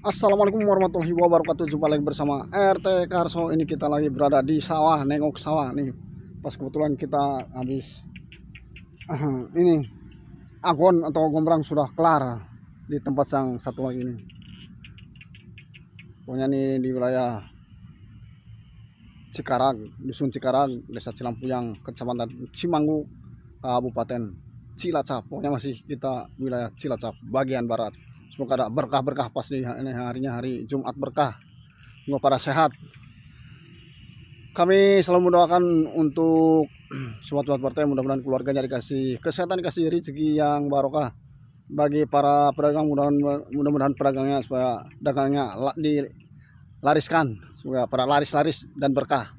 Assalamualaikum warahmatullahi wabarakatuh Jumpa lagi bersama RT Karso Ini kita lagi berada di sawah Nengok sawah nih Pas kebetulan kita habis uh, Ini Agon atau gombrang sudah kelar Di tempat yang satu lagi ini Pokoknya nih di wilayah Cikarang Dusun Cikarang Desa Cilampuyang Kecamatan Cimanggu Kabupaten Cilacap Pokoknya masih kita wilayah Cilacap Bagian barat Semoga ada berkah-berkah pas di ini harinya hari Jumat berkah. Semoga para sehat. Kami selalu mendoakan untuk suatu partai mudah-mudahan keluarganya dikasih kesehatan dikasih rezeki yang barokah bagi para pedagang mudah-mudahan mudah-mudahan pedagangnya supaya dagangnya dilariskan supaya para laris-laris dan berkah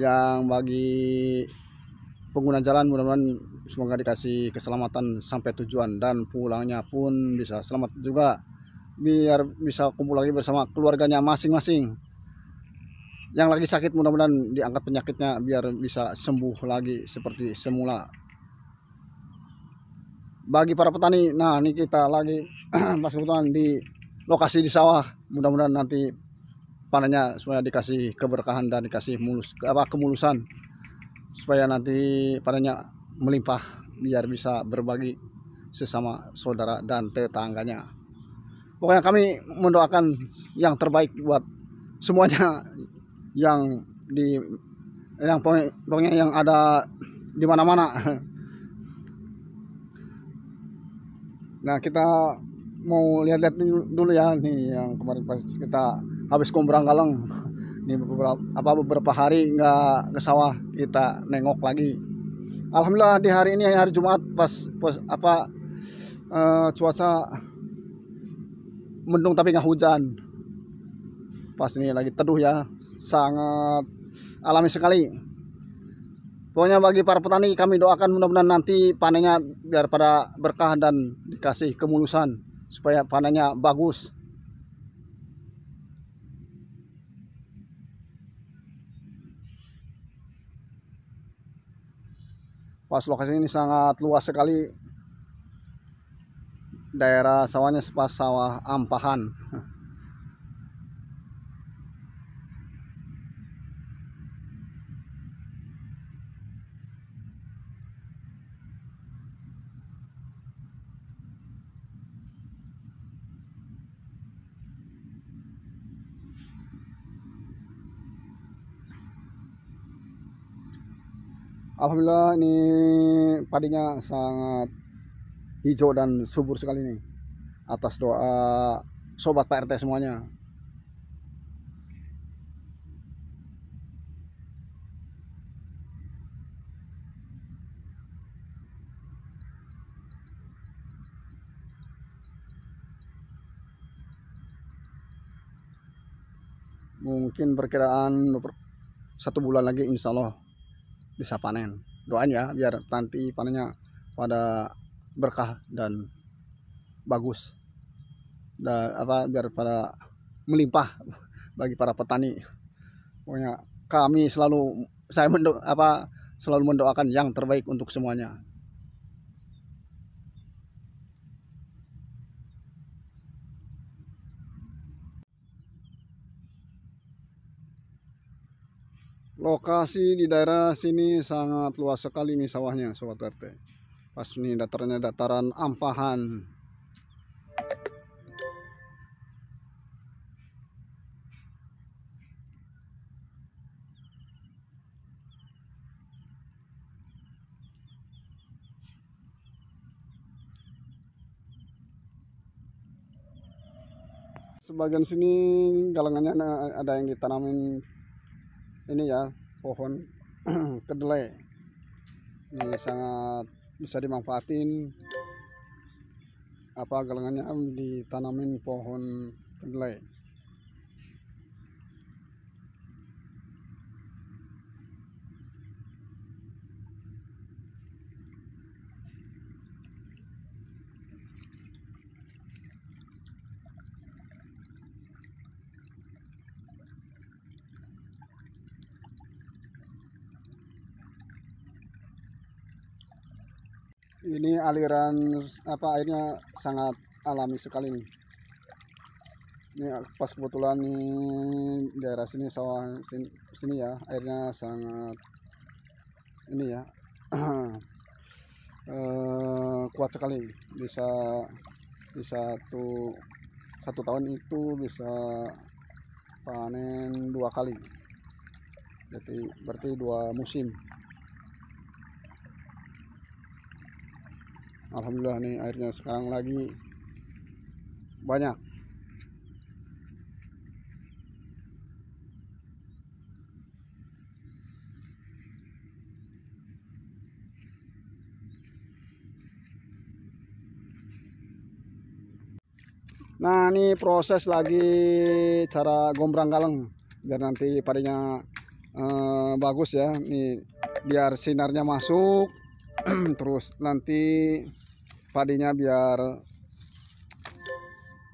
yang bagi pengguna jalan mudah-mudahan semoga dikasih keselamatan sampai tujuan dan pulangnya pun bisa selamat juga biar bisa kumpul lagi bersama keluarganya masing-masing yang lagi sakit mudah-mudahan diangkat penyakitnya biar bisa sembuh lagi seperti semula bagi para petani nah ini kita lagi pas kebetulan di lokasi di sawah mudah-mudahan nanti panennya semuanya dikasih keberkahan dan dikasih mulus apa kemulusan supaya nanti panennya melimpah biar bisa berbagi sesama saudara dan tetangganya. Pokoknya kami mendoakan yang terbaik buat semuanya yang di yang pokoknya yang ada di mana-mana. Nah, kita mau lihat-lihat dulu ya nih yang kemarin pas kita habis kumbrang kaleng nih beberapa apa beberapa hari nggak ke sawah kita nengok lagi Alhamdulillah di hari ini hari Jumat pas, pas apa uh, cuaca mendung tapi nggak hujan. Pas ini lagi teduh ya, sangat alami sekali. Pokoknya bagi para petani kami doakan mudah-mudahan nanti panennya biar pada berkah dan dikasih kemulusan supaya panennya bagus Pas lokasi ini sangat luas sekali. Daerah sawahnya sepas sawah ampahan. Alhamdulillah ini padinya sangat hijau dan subur sekali ini atas doa sobat Pak RT semuanya mungkin perkiraan satu bulan lagi insya Allah bisa panen doain ya biar nanti panennya pada berkah dan bagus dan apa biar pada melimpah bagi para petani pokoknya kami selalu saya mendo apa selalu mendoakan yang terbaik untuk semuanya lokasi di daerah sini sangat luas sekali nih sawahnya sobat RT pas ini datarnya dataran Ampahan sebagian sini galangannya ada yang ditanamin ini ya pohon kedelai ini sangat bisa dimanfaatin apa galengannya ditanamin pohon kedelai ini aliran apa airnya sangat alami sekali nih ini pas kebetulan daerah sini sawah sini, sini ya airnya sangat ini ya eh, kuat sekali bisa bisa satu satu tahun itu bisa panen dua kali jadi berarti dua musim alhamdulillah nih airnya sekarang lagi banyak Nah ini proses lagi cara gombrang galeng, biar nanti padinya eh, bagus ya. Nih biar sinarnya masuk terus nanti padinya biar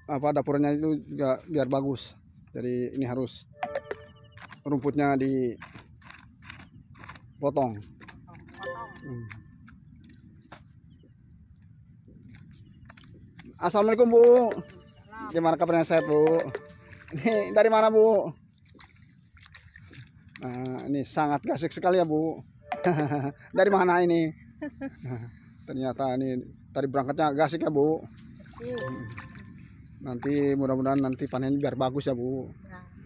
apa dapurnya itu juga biar bagus jadi ini harus rumputnya dipotong hmm. Assalamualaikum Bu gimana kabarnya saya Bu ini dari mana Bu nah, ini sangat gasik sekali ya Bu dari mana ini ternyata ini tadi berangkatnya agak sih ya bu nanti mudah-mudahan nanti panennya biar bagus ya bu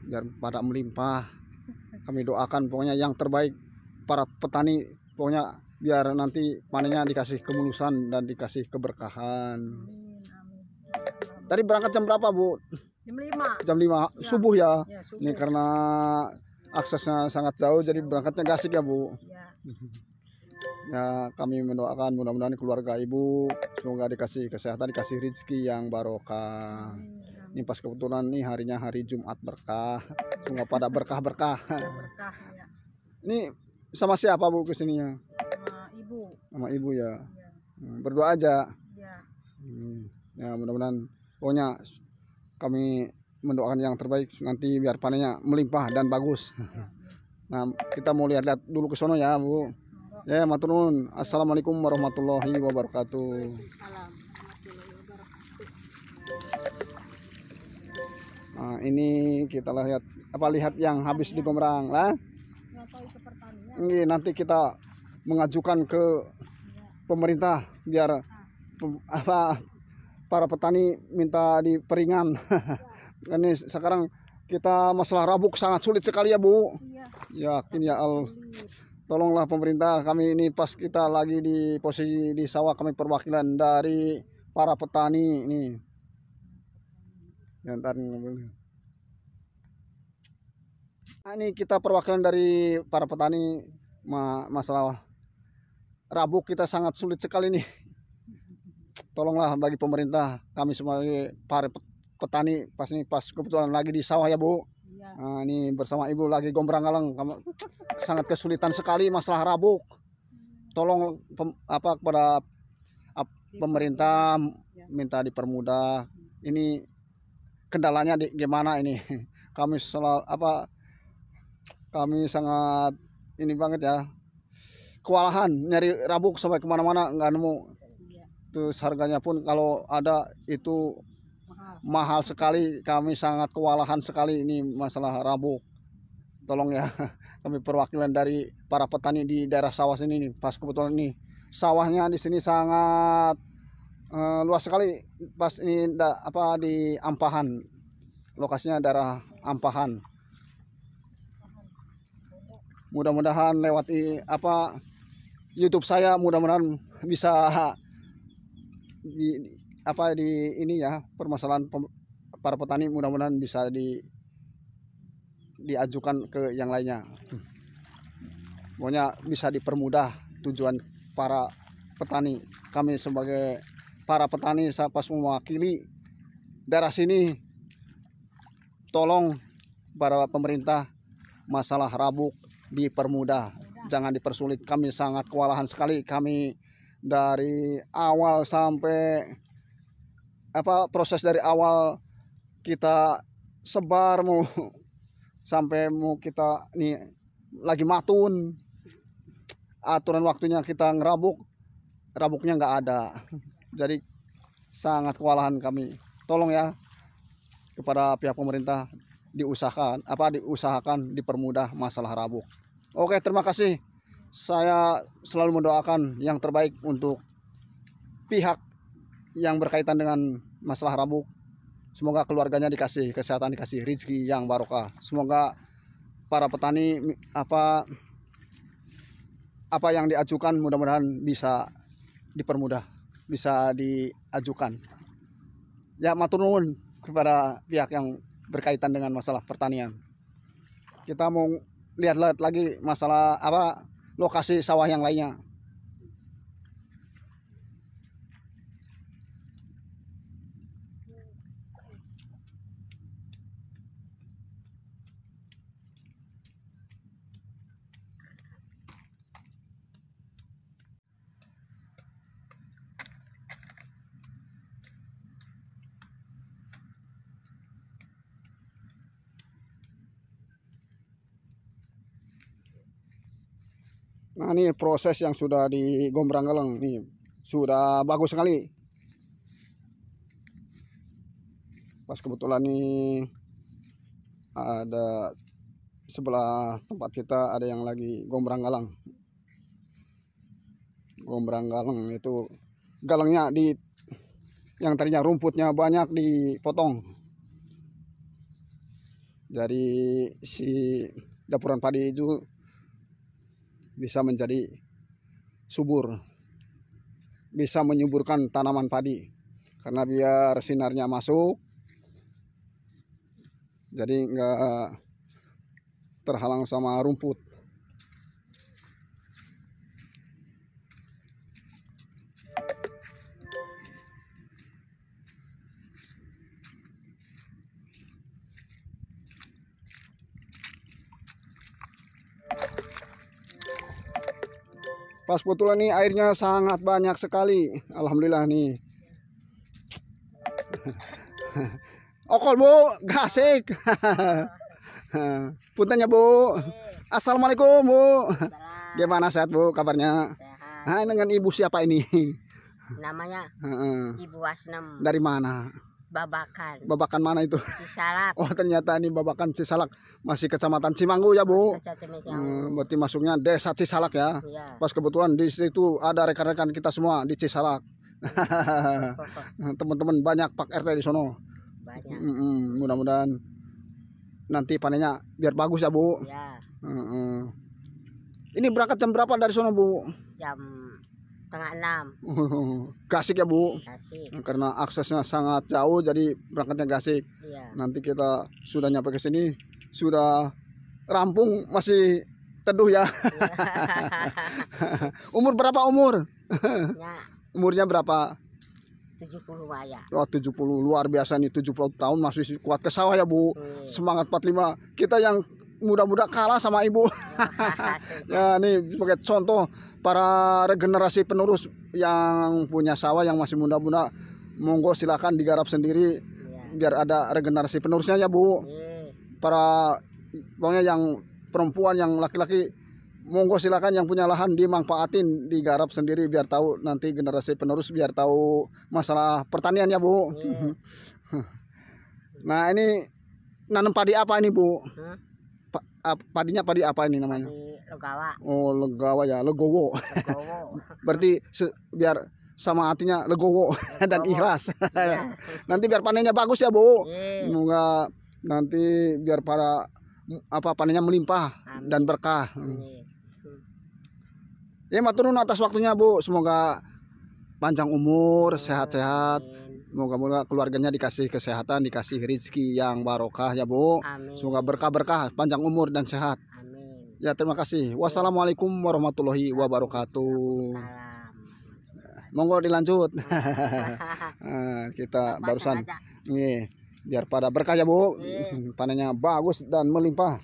biar pada melimpah kami doakan pokoknya yang terbaik para petani pokoknya biar nanti panennya dikasih kemulusan dan dikasih keberkahan tadi berangkat jam berapa bu jam lima. jam lima iya. subuh ya, ya ini karena aksesnya sangat jauh jadi berangkatnya gasik ya bu ya. Ya, kami mendoakan mudah-mudahan keluarga ibu semoga dikasih kesehatan, dikasih rezeki yang barokah. Ini pas kebetulan nih harinya hari Jumat berkah. Semoga pada berkah-berkah. Ya. Ini sama siapa Bu kesininya? Sama ibu. Sama ibu ya. ya. Berdua aja. Iya. Hmm, ya. mudah-mudahan pokoknya kami mendoakan yang terbaik nanti biar panennya melimpah dan bagus. Iya. Nah, kita mau lihat-lihat dulu ke sono ya, Bu. Ya, yeah, maturnuun. Assalamualaikum warahmatullahi wabarakatuh. Nah, ini kita lihat apa lihat yang habis di pemerang, lah. Ini nanti kita mengajukan ke pemerintah biar apa para petani minta diperingan. ini sekarang kita masalah rabuk sangat sulit sekali ya Bu. Iya. Yakin ya Al tolonglah pemerintah kami ini pas kita lagi di posisi di sawah kami perwakilan dari para petani ini yang nah, ini kita perwakilan dari para petani masalah rabu kita sangat sulit sekali nih tolonglah bagi pemerintah kami sebagai para petani pas ini pas kebetulan lagi di sawah ya bu Nah. nah, ini bersama ibu lagi gombrang galeng, sangat kesulitan sekali masalah rabuk. Hmm. Tolong pem, apa kepada ap, pemerintah ya. minta dipermudah. Ini kendalanya di, gimana ini? Kami selalu apa? Kami sangat ini banget ya kewalahan nyari rabuk sampai kemana-mana nggak nemu iya. terus harganya pun kalau ada itu mahal sekali kami sangat kewalahan sekali ini masalah rabu tolong ya kami perwakilan dari para petani di daerah sawah sini nih pas kebetulan ini sawahnya di sini sangat uh, luas sekali pas ini da, apa di Ampahan lokasinya daerah Ampahan mudah-mudahan lewat i, apa YouTube saya mudah-mudahan bisa di, apa di ini ya permasalahan pem, para petani mudah-mudahan bisa di diajukan ke yang lainnya. Pokoknya bisa dipermudah tujuan para petani. Kami sebagai para petani saya pas mewakili daerah sini tolong para pemerintah masalah rabuk dipermudah jangan dipersulit kami sangat kewalahan sekali kami dari awal sampai apa proses dari awal kita sebar mau sampai mau kita nih lagi matun aturan waktunya kita ngerabuk rabuknya nggak ada jadi sangat kewalahan kami tolong ya kepada pihak pemerintah diusahakan apa diusahakan dipermudah masalah rabuk oke terima kasih saya selalu mendoakan yang terbaik untuk pihak yang berkaitan dengan masalah rambut semoga keluarganya dikasih kesehatan dikasih rezeki yang barokah semoga para petani apa apa yang diajukan mudah-mudahan bisa dipermudah bisa diajukan ya matur nuwun kepada pihak yang berkaitan dengan masalah pertanian kita mau lihat-lihat lagi masalah apa lokasi sawah yang lainnya Nah ini proses yang sudah di Gombrang Geleng nih sudah bagus sekali. Pas kebetulan nih ada sebelah tempat kita ada yang lagi Gombrang Galang. Gombrang Galang itu galangnya di yang tadinya rumputnya banyak dipotong dari si dapuran padi itu bisa menjadi subur, bisa menyuburkan tanaman padi karena biar sinarnya masuk, jadi nggak terhalang sama rumput. Pas kebetulan nih airnya sangat banyak sekali. Alhamdulillah nih. Okol bu, gasik. Puntanya bu. Assalamualaikum bu. Gimana sehat bu kabarnya? Sehat. Nah, dengan ibu siapa ini? Namanya Ibu Asnem. Dari mana? babakan. Babakan mana itu? Cisalak. Oh ternyata ini babakan Cisalak masih kecamatan Cimanggu ya bu. Kecamatan Cimanggu. Hmm, berarti masuknya desa Cisalak ya. ya. Pas kebetulan di situ ada rekan-rekan kita semua di Cisalak. Hmm. Teman-teman banyak Pak RT di sono. Banyak. Hmm, mudah-mudahan nanti panennya biar bagus ya bu. Ya. Hmm, hmm. Ini berangkat jam berapa dari sono bu? Jam Tengah enam. Gasik ya Bu? Gasik. Karena aksesnya sangat jauh jadi berangkatnya gasik. Iya. Nanti kita sudah nyampe ke sini sudah rampung masih teduh ya. Iya. umur berapa umur? Ya. Umurnya berapa? 70 ya. Wah, oh, 70 luar biasa nih 70 tahun masih kuat ke sawah ya, Bu. Hmm. Semangat 45. Kita yang mudah-mudahan kalah sama ibu. ya ini sebagai contoh para regenerasi penerus yang punya sawah yang masih muda-muda monggo silakan digarap sendiri ya. biar ada regenerasi penerusnya ya Bu. Ya. Para pokoknya yang perempuan yang laki-laki monggo silakan yang punya lahan dimanfaatin digarap sendiri biar tahu nanti generasi penerus biar tahu masalah pertanian ya Bu. Ya. nah ini nanam padi apa ini Bu? Hah? padinya padi apa ini namanya? Padi legawa. Oh, legawa ya, legowo. Legowo. Berarti biar sama hatinya legowo, legowo. dan ikhlas. Ya. nanti biar panennya bagus ya, Bu. Iya. Semoga nanti biar para apa panennya melimpah Amin. dan berkah. Hmm. Amin. Ya maturun atas waktunya Bu. Semoga panjang umur, sehat-sehat Moga-moga keluarganya dikasih kesehatan, dikasih rezeki yang barokah ya Bu. Amin. Semoga berkah-berkah, panjang umur dan sehat. Amin. Ya terima kasih. Wassalamualaikum warahmatullahi wabarakatuh. Monggo dilanjut. Iya. Ah, kita barusan. Nih, iya, biar pada berkah ya Bu. Iya. Panennya bagus dan melimpah.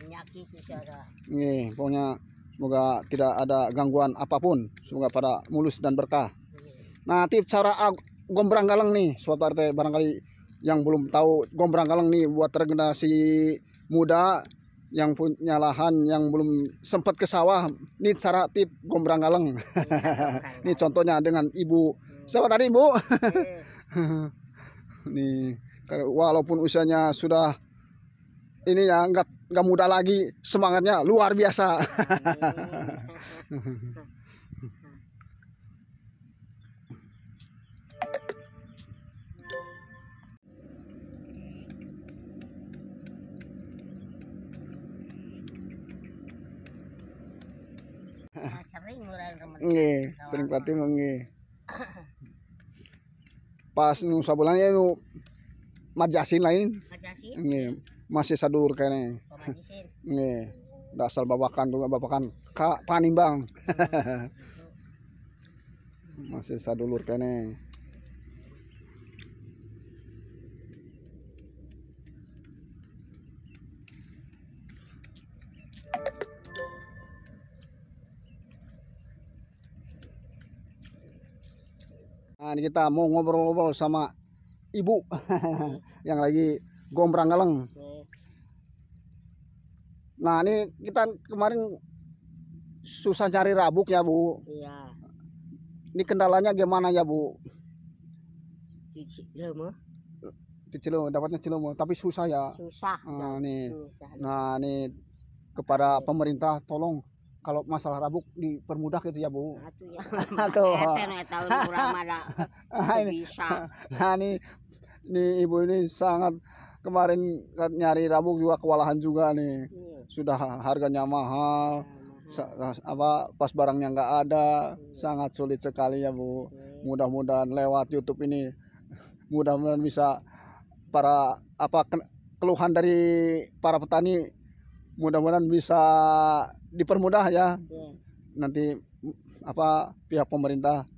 Nih, pokoknya semoga tidak ada gangguan apapun. Semoga pada mulus dan berkah. Nah, tips cara Gombrang Galang nih sobat RT barangkali yang belum tahu Gombrang Galang nih buat regenerasi muda yang punya lahan yang belum sempat ke sawah ini cara tip Gombrang Galang iya, ini contohnya dengan ibu siapa tadi ibu nih walaupun usianya sudah ini ya nggak nggak muda lagi semangatnya luar biasa iya. nggih sering pati nggih pas nu sabulan ya nu marjasin lain marjasin nggih masih sadur kene nggih dasar babakan tuh babakan kak panimbang gitu. masih sadulur kene Nah, ini kita mau ngobrol-ngobrol sama ibu yang lagi gombrang galeng. Nah, ini kita kemarin susah cari rabuk ya, Bu. Iya. Ini kendalanya gimana ya, Bu? Cilemo. Cilemo, dapatnya cilemo, tapi susah ya. Susah. Nah, ini, Nah, ini kepada pemerintah tolong kalau masalah rabuk dipermudah gitu ya bu nah, ya, atau nah, nah, bisa nah ini ini ibu ini sangat kemarin kan nyari rabuk juga kewalahan juga nih iya. sudah harganya mahal ya, apa pas barangnya nggak ada iya. sangat sulit sekali ya bu iya. mudah-mudahan lewat YouTube ini mudah-mudahan bisa para apa keluhan dari para petani mudah-mudahan bisa dipermudah ya. ya nanti apa pihak pemerintah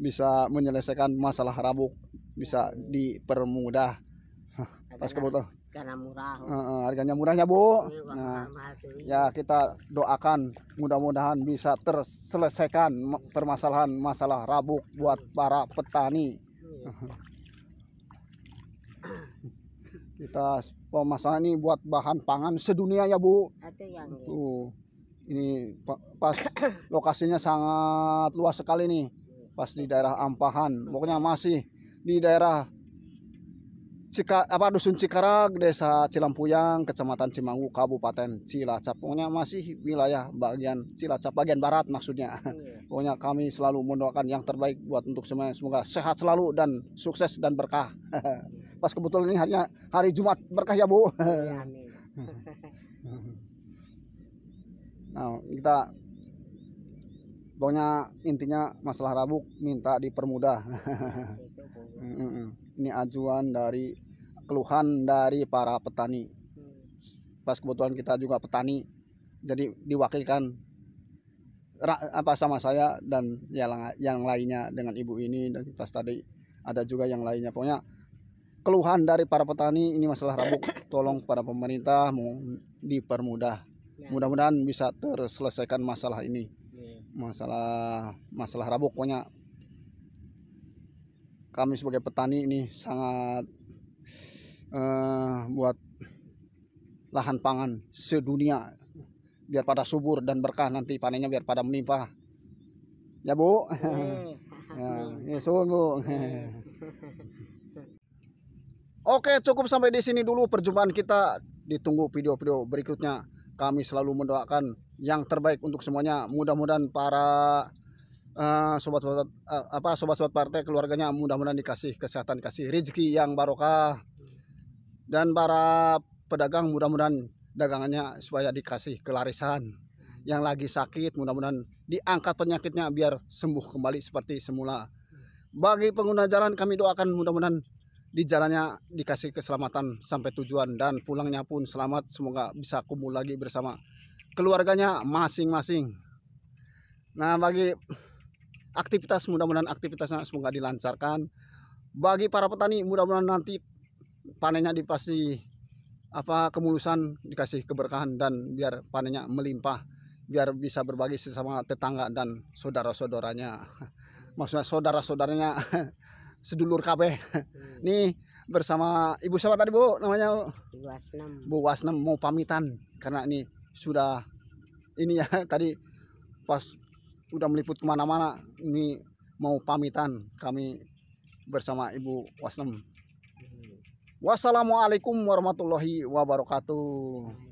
bisa menyelesaikan masalah rabuk bisa dipermudah pas kebetulan karena murah uh, harganya murahnya bu iya, nah, ya kita doakan mudah-mudahan bisa terselesaikan permasalahan masalah rabuk buat para petani iya. kita pemasangan ini buat bahan pangan sedunia ya bu yang ya. tuh ini pas lokasinya sangat luas sekali nih pas di daerah Ampahan pokoknya masih di daerah Cika, apa dusun Cikarag desa Cilampuyang kecamatan Cimanggu Kabupaten Cilacap pokoknya masih wilayah bagian Cilacap bagian barat maksudnya iya. pokoknya kami selalu mendoakan yang terbaik buat untuk semuanya semoga sehat selalu dan sukses dan berkah pas kebetulan ini hanya hari Jumat berkah ya Bu. Ya, amin. nah, kita pokoknya intinya masalah rabuk minta dipermudah iya, ini ajuan dari keluhan dari para petani hmm. pas kebetulan kita juga petani jadi diwakilkan apa sama saya dan yang, yang lainnya dengan ibu ini dan pas tadi ada juga yang lainnya pokoknya keluhan dari para petani ini masalah rabuk tolong para pemerintah mau dipermudah ya. mudah-mudahan bisa terselesaikan masalah ini ya. masalah masalah rabuk pokoknya kami sebagai petani ini sangat uh, buat lahan pangan sedunia biar pada subur dan berkah nanti panennya biar pada melimpah ya bu ya, ya bu Oke, cukup sampai di sini dulu perjumpaan kita. Ditunggu video-video berikutnya. Kami selalu mendoakan yang terbaik untuk semuanya. Mudah-mudahan para eh, sobat-sobat uh, uh, apa sobat-sobat partai keluarganya mudah-mudahan dikasih kesehatan, kasih rezeki yang barokah. Dan para pedagang mudah-mudahan dagangannya supaya dikasih kelarisan. Yang lagi sakit mudah-mudahan diangkat penyakitnya biar sembuh kembali seperti semula. Bagi pengguna jalan kami doakan mudah-mudahan di jalannya dikasih keselamatan sampai tujuan dan pulangnya pun selamat semoga bisa kumpul lagi bersama keluarganya masing-masing nah bagi aktivitas mudah-mudahan aktivitasnya semoga dilancarkan bagi para petani mudah-mudahan nanti panennya dipasti apa kemulusan dikasih keberkahan dan biar panennya melimpah biar bisa berbagi sesama tetangga dan saudara-saudaranya maksudnya saudara-saudaranya sedulur kabeh. Hmm. Nih bersama Ibu siapa tadi Bu namanya? bu wasnem, Bu wasnem mau pamitan karena ini sudah ini ya tadi pas udah meliput kemana-mana ini mau pamitan kami bersama Ibu Wasnem. Hmm. Wassalamualaikum warahmatullahi wabarakatuh.